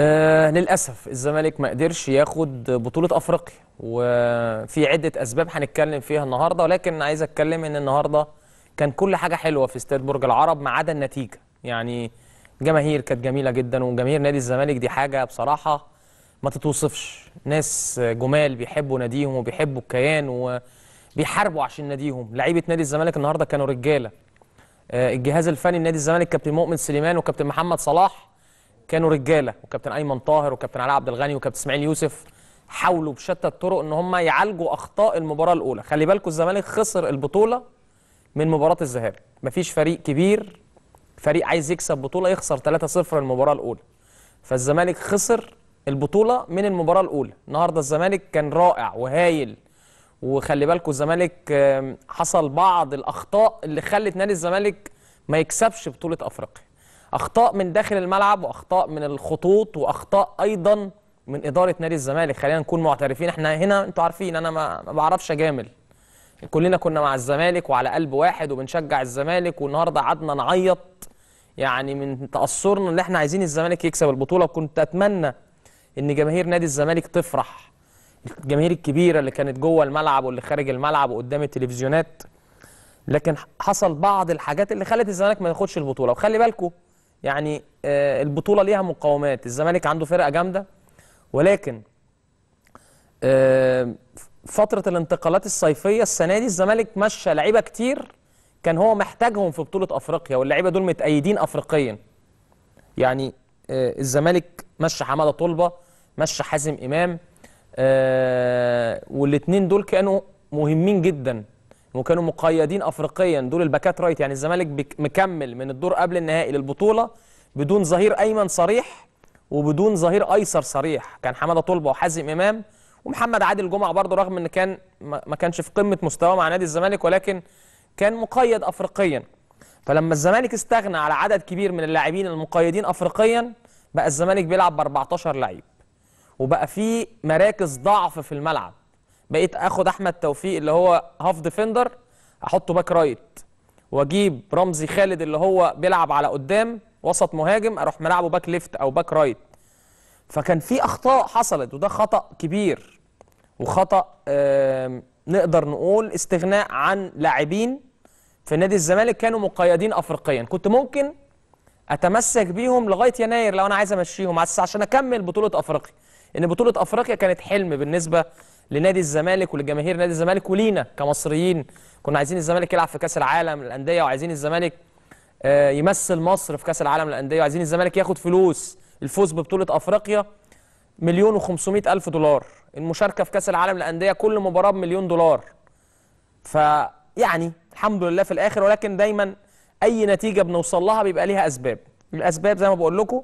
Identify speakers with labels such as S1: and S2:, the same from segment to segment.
S1: آه للاسف الزمالك ما قدرش ياخد بطوله افريقيا وفي عده اسباب هنتكلم فيها النهارده ولكن عايز اتكلم ان النهارده كان كل حاجه حلوه في استاد برج العرب ما عدا النتيجه يعني جماهير كانت جميله جدا وجماهير نادي الزمالك دي حاجه بصراحه ما تتوصفش ناس جمال بيحبوا ناديهم وبيحبوا الكيان وبيحاربوا عشان ناديهم لعيبه نادي الزمالك النهارده كانوا رجاله آه الجهاز الفني لنادي الزمالك كابتن مؤمن سليمان وكابتن محمد صلاح كانوا رجاله وكابتن ايمن طاهر وكابتن علاء عبد الغني وكابتن اسماعيل يوسف حاولوا بشتى الطرق ان هم يعالجوا اخطاء المباراه الاولى خلي بالكم الزمالك خسر البطوله من مباراه الذهاب مفيش فريق كبير فريق عايز يكسب بطوله يخسر 3-0 المباراه الاولى فالزمالك خسر البطوله من المباراه الاولى النهارده الزمالك كان رائع وهايل وخلي بالكم الزمالك حصل بعض الاخطاء اللي خلت نادي الزمالك ما يكسبش بطوله افريقيا اخطاء من داخل الملعب واخطاء من الخطوط واخطاء ايضا من اداره نادي الزمالك خلينا نكون معترفين احنا هنا انتوا عارفين انا ما, ما بعرفش اجامل كلنا كنا مع الزمالك وعلى قلب واحد وبنشجع الزمالك والنهارده قعدنا نعيط يعني من تاثرنا ان احنا عايزين الزمالك يكسب البطوله وكنت اتمنى ان جماهير نادي الزمالك تفرح الجماهير الكبيره اللي كانت جوه الملعب واللي خارج الملعب وقدام التلفزيونات لكن حصل بعض الحاجات اللي خلت الزمالك ما ياخدش البطوله وخلي بالكم يعني آه، البطوله ليها مقاومات الزمالك عنده فرقه جامده ولكن آه، فتره الانتقالات الصيفيه السنه دي الزمالك مشى لعيبه كتير كان هو محتاجهم في بطوله افريقيا واللعيبه دول متأيدين افريقيا يعني آه، الزمالك مشى حماده طلبه مشى حازم امام والاثنين دول كانوا مهمين جدا وكانوا مقيدين افريقيا دول الباكات رايت يعني الزمالك مكمل من الدور قبل النهائي للبطوله بدون ظهير ايمن صريح وبدون ظهير ايسر صريح كان حماده طلبه وحازم امام ومحمد عادل جمعه برضه رغم ان كان ما كانش في قمه مستواه مع نادي الزمالك ولكن كان مقيد افريقيا فلما الزمالك استغنى على عدد كبير من اللاعبين المقيدين افريقيا بقى الزمالك بيلعب ب 14 لعيب وبقى في مراكز ضعف في الملعب بقيت اخد احمد توفيق اللي هو هاف ديفندر احطه باك رايت واجيب رمزي خالد اللي هو بيلعب على قدام وسط مهاجم اروح ملعبه باك ليفت او باك رايت فكان في اخطاء حصلت وده خطا كبير وخطا نقدر نقول استغناء عن لاعبين في نادي الزمالك كانوا مقيدين افريقيا كنت ممكن اتمسك بيهم لغايه يناير لو انا عايز امشيهم عشان اكمل بطوله افريقيا ان بطوله افريقيا كانت حلم بالنسبه لنادي الزمالك ولجماهير نادي الزمالك ولينا كمصريين كنا عايزين الزمالك يلعب في كاس العالم للانديه وعايزين الزمالك آه، يمثل مصر في كاس العالم للانديه وعايزين الزمالك ياخد فلوس الفوز ببطوله افريقيا مليون و500 الف دولار المشاركه في كاس العالم للانديه كل مباراه بمليون دولار فيعني الحمد لله في الاخر ولكن دايما اي نتيجه بنوصل لها بيبقى ليها اسباب الاسباب زي ما بقول لكم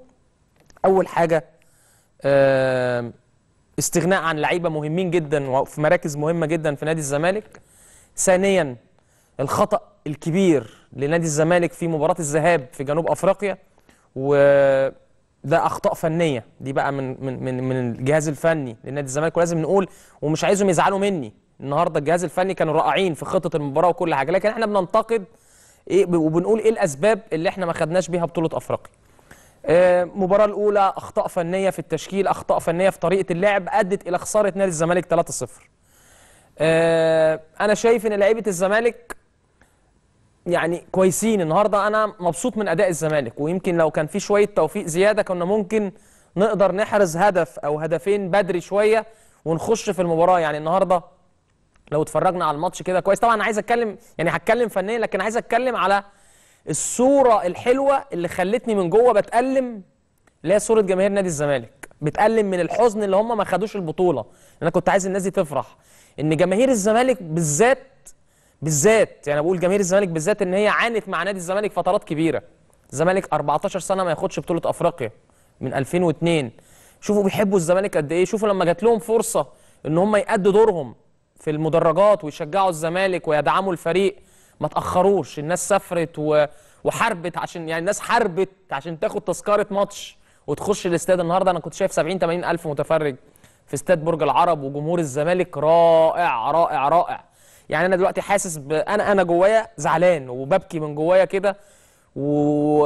S1: اول حاجه استغناء عن لعيبه مهمين جدا وفي مراكز مهمه جدا في نادي الزمالك ثانيا الخطا الكبير لنادي الزمالك في مباراه الذهاب في جنوب افريقيا وده اخطاء فنيه دي بقى من من من, من الجهاز الفني لنادي الزمالك ولازم نقول ومش عايزهم يزعلوا مني النهارده الجهاز الفني كانوا رائعين في خطه المباراه وكل حاجه لكن احنا بننتقد ايه وبنقول ايه الاسباب اللي احنا ما خدناش بيها بطوله افريقيا المباراه آه، الاولى اخطاء فنيه في التشكيل اخطاء فنيه في طريقه اللعب ادت الى خساره نادي الزمالك 3-0 آه، انا شايف ان لعيبه الزمالك يعني كويسين النهارده انا مبسوط من اداء الزمالك ويمكن لو كان في شويه توفيق زياده كنا ممكن نقدر نحرز هدف او هدفين بدري شويه ونخش في المباراه يعني النهارده لو اتفرجنا على الماتش كده كويس طبعا انا عايز اتكلم يعني هتكلم فنيا لكن عايز اتكلم على الصوره الحلوه اللي خلتني من جوه بتالم اللي هي صوره جماهير نادي الزمالك بتالم من الحزن اللي هم ما خدوش البطوله انا كنت عايز الناس دي تفرح ان جماهير الزمالك بالذات بالذات يعني بقول جماهير الزمالك بالذات ان هي عانت مع نادي الزمالك فترات كبيره الزمالك 14 سنه ما ياخدش بطوله افريقيا من 2002 شوفوا بيحبوا الزمالك قد ايه شوفوا لما جات لهم فرصه ان هم يأدوا دورهم في المدرجات ويشجعوا الزمالك ويدعموا الفريق ما تاخروش الناس سافرت و... وحاربت عشان يعني الناس حاربت عشان تاخد تذكره ماتش وتخش الاستاد النهارده انا كنت شايف 70 80 الف متفرج في استاد برج العرب وجمهور الزمالك رائع رائع رائع يعني انا دلوقتي حاسس ب... انا انا جوايا زعلان وببكي من جوايا كده و...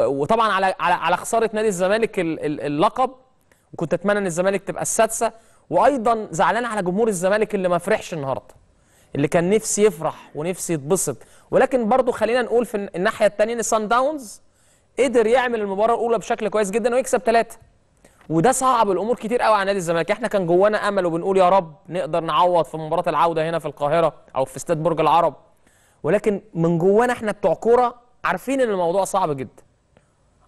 S1: وطبعا على على على خساره نادي الزمالك اللقب وكنت اتمنى ان الزمالك تبقى السادسه وايضا زعلان على جمهور الزمالك اللي ما فرحش النهارده اللي كان نفسي يفرح ونفسي يتبسط ولكن برضو خلينا نقول في الناحيه الثانيه ان سان داونز قدر يعمل المباراه الاولى بشكل كويس جدا ويكسب ثلاثه وده صعب الامور كتير قوي على نادي الزمالك احنا كان جوانا امل وبنقول يا رب نقدر نعوض في مباراه العوده هنا في القاهره او في استاد برج العرب ولكن من جوانا احنا بتوع كوره عارفين ان الموضوع صعب جدا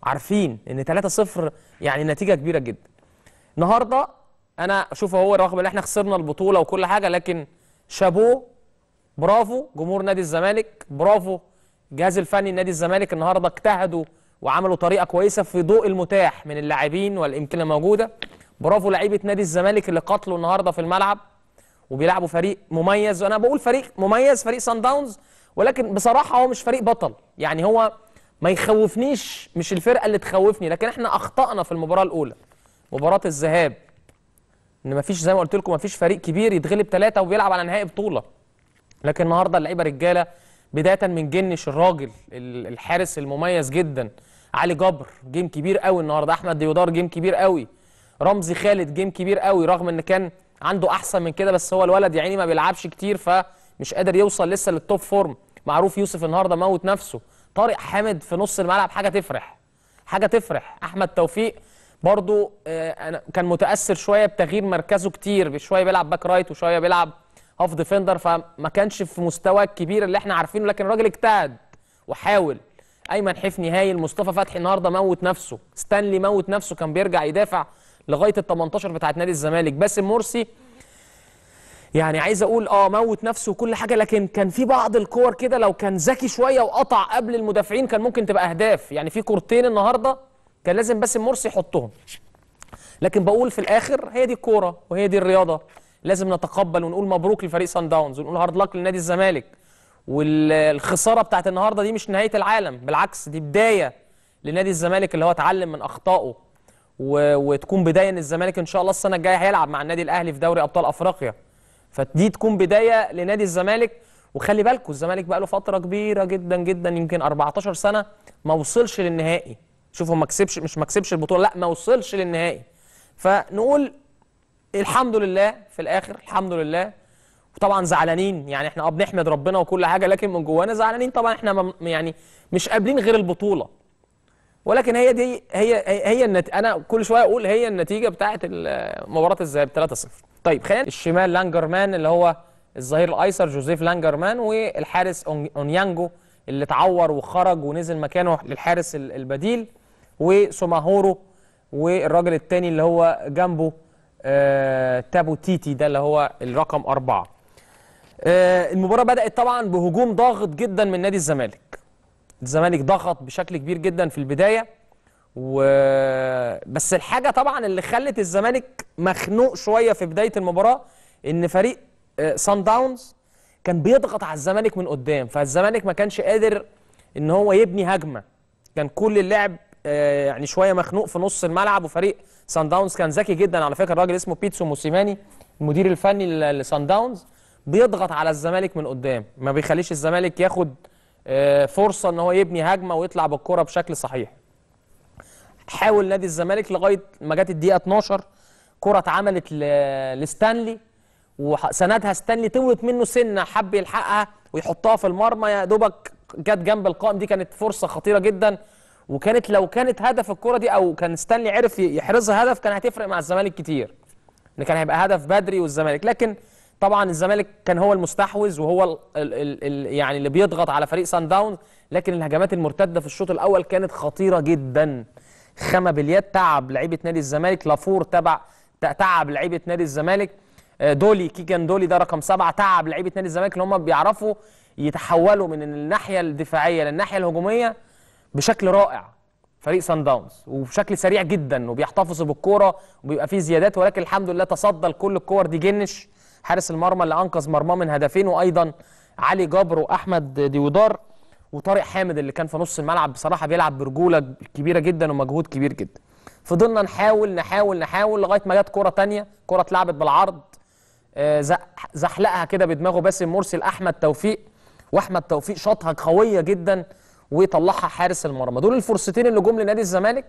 S1: عارفين ان 3-0 يعني نتيجه كبيره جدا النهارده انا اشوف هو رغم ان احنا خسرنا البطوله وكل حاجه لكن شابوه برافو جمهور نادي الزمالك برافو الجهاز الفني نادي الزمالك النهارده اجتهدوا وعملوا طريقه كويسه في ضوء المتاح من اللاعبين والامكانيه الموجوده برافو لعيبه نادي الزمالك اللي قاتلوا النهارده في الملعب وبيلعبوا فريق مميز وانا بقول فريق مميز فريق سان داونز ولكن بصراحه هو مش فريق بطل يعني هو ما يخوفنيش مش الفرقه اللي تخوفني لكن احنا اخطانا في المباراه الاولى مباراه الذهاب ان ما فيش زي ما قلت لكم ما فيش فريق كبير يتغلب ثلاثه وبيلعب على نهائي بطوله لكن النهارده اللعيبه رجاله بدايه من جنش الراجل الحارس المميز جدا علي جبر جيم كبير قوي النهارده احمد ديودار جيم كبير قوي رمزي خالد جيم كبير قوي رغم ان كان عنده احسن من كده بس هو الولد يعني ما بيلعبش كتير فمش قادر يوصل لسه للتوب فورم معروف يوسف النهارده موت نفسه طارق حامد في نص الملعب حاجه تفرح حاجه تفرح احمد توفيق برضو آه، كان متاثر شويه بتغيير مركزه كتير شويه بيلعب باك رايت وشويه بيلعب هاف ديفندر فما كانش في مستوى الكبير اللي احنا عارفينه لكن الراجل اجتهد وحاول ايمن حفني هايل مصطفى فتحي النهارده موت نفسه ستانلي موت نفسه كان بيرجع يدافع لغايه ال 18 بتاعت نادي الزمالك باسم مرسي يعني عايز اقول اه موت نفسه وكل حاجه لكن كان في بعض الكور كده لو كان ذكي شويه وقطع قبل المدافعين كان ممكن تبقى اهداف يعني في كورتين النهارده كان لازم باسم مرسي يحطهم لكن بقول في الاخر هي دي الكوره وهي دي الرياضه لازم نتقبل ونقول مبروك لفريق سان داونز ونقول هارد لك لنادي الزمالك والخساره بتاعت النهارده دي مش نهايه العالم بالعكس دي بدايه لنادي الزمالك اللي هو اتعلم من اخطائه و... وتكون بدايه ان الزمالك ان شاء الله السنه الجايه هيلعب مع النادي الاهلي في دوري ابطال افريقيا فدي تكون بدايه لنادي الزمالك وخلي بالكم الزمالك بقى له فتره كبيره جدا جدا يمكن 14 سنه ما وصلش للنهائي شوفوا ما كسبش مش ما كسبش البطوله لا ما وصلش للنهائي فنقول الحمد لله في الاخر الحمد لله وطبعا زعلانين يعني احنا اه بنحمد ربنا وكل حاجه لكن من جوانا زعلانين طبعا احنا يعني مش قابلين غير البطوله ولكن هي دي هي هي, هي النت... انا كل شويه اقول هي النتيجه بتاعه مباراه الذهاب 3-0 طيب خلينا الشمال لانجرمان اللي هو الظهير الايسر جوزيف لانجرمان والحارس اونيانجو اللي اتعور وخرج ونزل مكانه للحارس البديل وسوماهورو والراجل الثاني اللي هو جنبه آه، تابو تيتي ده اللي هو الرقم أربعة آه، المباراة بدأت طبعا بهجوم ضاغط جدا من نادي الزمالك الزمالك ضغط بشكل كبير جدا في البداية و... بس الحاجة طبعا اللي خلت الزمالك مخنوق شوية في بداية المباراة إن فريق سان آه، داونز كان بيضغط على الزمالك من قدام فالزمالك ما كانش قادر إن هو يبني هجمة كان كل اللعب آه، يعني شويه مخنوق في نص الملعب وفريق سان داونز كان ذكي جدا على فكره الراجل اسمه بيتسو موسيماني المدير الفني لسان داونز بيضغط على الزمالك من قدام ما بيخليش الزمالك ياخد آه، فرصه ان هو يبني هجمه ويطلع بالكره بشكل صحيح حاول نادي الزمالك لغايه ما جت الدقيقه 12 كره اتعملت لستانلي وسندها ستانلي طولت منه سنه حب يلحقها ويحطها في المرمى يا دوبك جت جنب القائم دي كانت فرصه خطيره جدا وكانت لو كانت هدف الكرة دي او كان ستانلي عرف يحرزها هدف كان هتفرق مع الزمالك كتير ان كان هيبقى هدف بدري والزمالك لكن طبعا الزمالك كان هو المستحوذ وهو الـ الـ الـ يعني اللي بيضغط على فريق سان داونز لكن الهجمات المرتده في الشوط الاول كانت خطيره جدا خامه باليد تعب لعيبه نادي الزمالك لافور تبع تعب لعيبه نادي الزمالك آه، دولي كيجان دولي ده رقم سبعه تعب لعيبه نادي الزمالك اللي هم بيعرفوا يتحولوا من الناحيه الدفاعيه للناحيه الهجوميه بشكل رائع فريق سان داونز وبشكل سريع جدا وبيحتفظوا بالكوره وبيبقى فيه زيادات ولكن الحمد لله تصدى لكل الكور دي جنش حارس المرمى اللي انقذ مرماه من هدفين وايضا علي جبر واحمد ديودار وطارق حامد اللي كان في نص الملعب بصراحه بيلعب برجوله كبيره جدا ومجهود كبير جدا فضلنا نحاول نحاول نحاول لغايه ما جت كوره ثانيه كوره اتلعبت بالعرض آه، زحلقها كده بدماغه باسم مرسي لاحمد توفيق واحمد توفيق شاطها قويه جدا ويطلعها حارس المرمى دول الفرصتين اللي جم لنادي الزمالك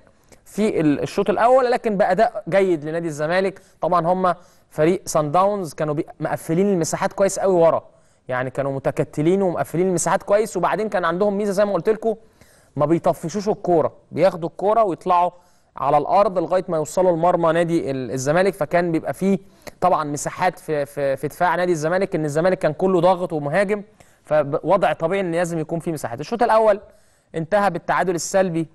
S1: في الشوط الاول لكن باداء جيد لنادي الزمالك طبعا هم فريق سان داونز كانوا مقفلين المساحات كويس قوي ورا يعني كانوا متكتلين ومقفلين المساحات كويس وبعدين كان عندهم ميزه زي ما قلت لكم ما بيطفشوش الكوره بياخدوا الكوره ويطلعوا على الارض لغايه ما يوصلوا المرمى نادي الزمالك فكان بيبقى فيه طبعا مساحات في في, في دفاع نادي الزمالك ان الزمالك كان كله ضاغط ومهاجم فوضع طبيعي ان لازم يكون في مساحات الشوط الاول انتهى بالتعادل السلبي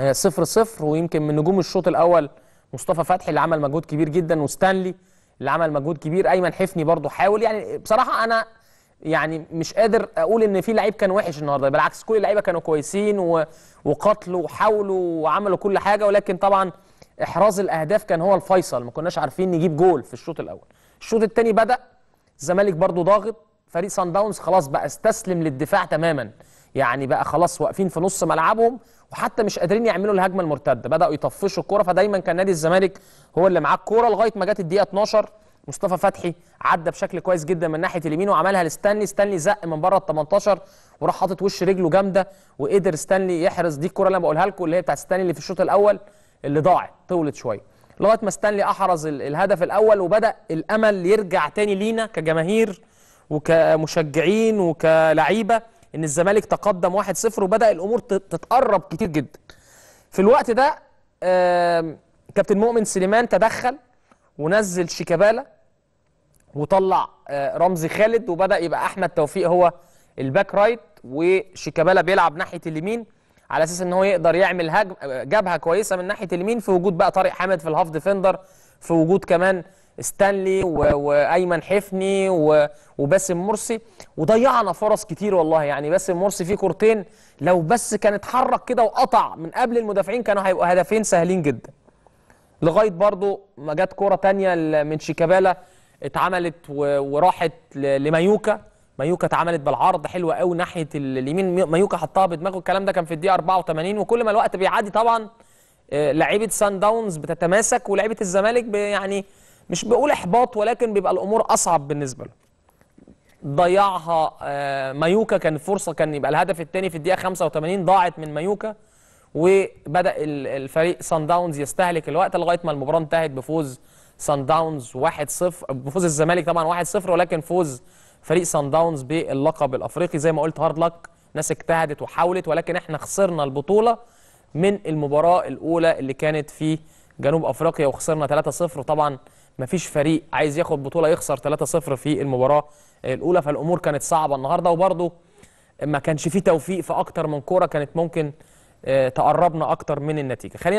S1: آه، صفر صفر ويمكن من نجوم الشوط الاول مصطفى فتحي اللي عمل مجهود كبير جدا وستانلي اللي عمل مجهود كبير ايمن حفني برضو حاول يعني بصراحه انا يعني مش قادر اقول ان في لعيب كان وحش النهارده بالعكس كل اللعيبه كانوا كويسين وقاتلوا وحاولوا وعملوا كل حاجه ولكن طبعا احراز الاهداف كان هو الفيصل ما كناش عارفين نجيب جول في الشوط الاول الشوط الثاني بدا الزمالك برضو ضاغط فريق سان داونز خلاص بقى استسلم للدفاع تماما يعني بقى خلاص واقفين في نص ملعبهم وحتى مش قادرين يعملوا الهجمه المرتده بداوا يطفشوا الكوره فدايما كان نادي الزمالك هو اللي معاه الكوره لغايه ما جت الدقيقه 12 مصطفى فتحي عدى بشكل كويس جدا من ناحيه اليمين وعملها لستانلي ستانلي زق من بره ال 18 وراح حاطط وش رجله جامده وقدر ستانلي يحرز دي الكوره اللي انا بقولها لكم اللي هي بتاعت ستانلي اللي في الشوط الاول اللي ضاعت طولت شويه لغايه ما ستانلي احرز الهدف الاول وبدا الامل يرجع تاني لينا كجماهير وكمشجعين وكلعيبه ان الزمالك تقدم 1-0 وبدا الامور تتقرب كتير جدا في الوقت ده كابتن مؤمن سليمان تدخل ونزل شيكابالا وطلع آه، رمزي خالد وبدا يبقى احمد توفيق هو الباك رايت وشيكابالا بيلعب ناحيه اليمين على اساس ان هو يقدر يعمل هجم جبهه كويسه من ناحيه اليمين في وجود بقى طارق حامد في الهاف ديفندر في وجود كمان ستانلي وايمن حفني وباسم مرسي وضيعنا فرص كتير والله يعني باسم مرسي فيه كورتين لو بس كان اتحرك كده وقطع من قبل المدافعين كانوا هيبقوا هدفين سهلين جدا لغايه برضو ما جت كوره تانية من شيكابالا اتعملت وراحت لمايوكا مايوكا اتعملت بالعرض حلوه قوي ناحيه اليمين مايوكا حطها بدماغه الكلام ده كان في الدقيقه 84 وكل ما الوقت بيعدي طبعا آه، لعيبه سان داونز بتتماسك ولعيبه الزمالك يعني مش بقول احباط ولكن بيبقى الامور اصعب بالنسبه له ضيعها آه، مايوكا كان فرصه كان يبقى الهدف الثاني في الدقيقه 85 ضاعت من مايوكا وبدا الفريق سان داونز يستهلك الوقت لغايه ما المباراه انتهت بفوز سان داونز 1-0 بفوز الزمالك طبعا 1-0 ولكن فوز فريق سان داونز باللقب الافريقي زي ما قلت هارد لك ناس اجتهدت وحاولت ولكن احنا خسرنا البطوله من المباراه الاولى اللي كانت في جنوب افريقيا وخسرنا 3-0 طبعا مفيش فريق عايز ياخد بطوله يخسر 3-0 في المباراه الاولى فالامور كانت صعبه النهارده وبرده ما كانش في توفيق في اكتر من كوره كانت ممكن آه، تقربنا اكتر من النتيجه خلينا